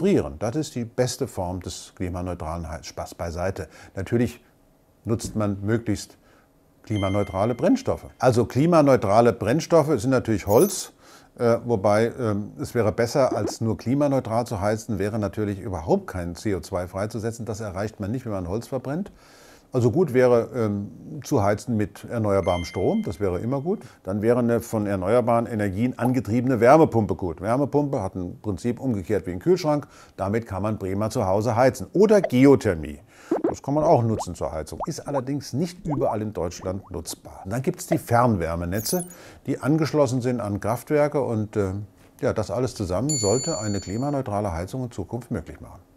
frieren. Das ist die beste Form des klimaneutralen Heiz. Spaß beiseite. Natürlich nutzt man möglichst klimaneutrale Brennstoffe. Also klimaneutrale Brennstoffe sind natürlich Holz, äh, wobei äh, es wäre besser, als nur klimaneutral zu heizen, wäre natürlich überhaupt kein CO2 freizusetzen. Das erreicht man nicht, wenn man Holz verbrennt. Also gut wäre ähm, zu heizen mit erneuerbarem Strom, das wäre immer gut. Dann wäre eine von erneuerbaren Energien angetriebene Wärmepumpe gut. Wärmepumpe hat ein Prinzip umgekehrt wie ein Kühlschrank. Damit kann man Bremer zu Hause heizen. Oder Geothermie. Das kann man auch nutzen zur Heizung, ist allerdings nicht überall in Deutschland nutzbar. Und dann gibt es die Fernwärmenetze, die angeschlossen sind an Kraftwerke und äh, ja, das alles zusammen sollte eine klimaneutrale Heizung in Zukunft möglich machen.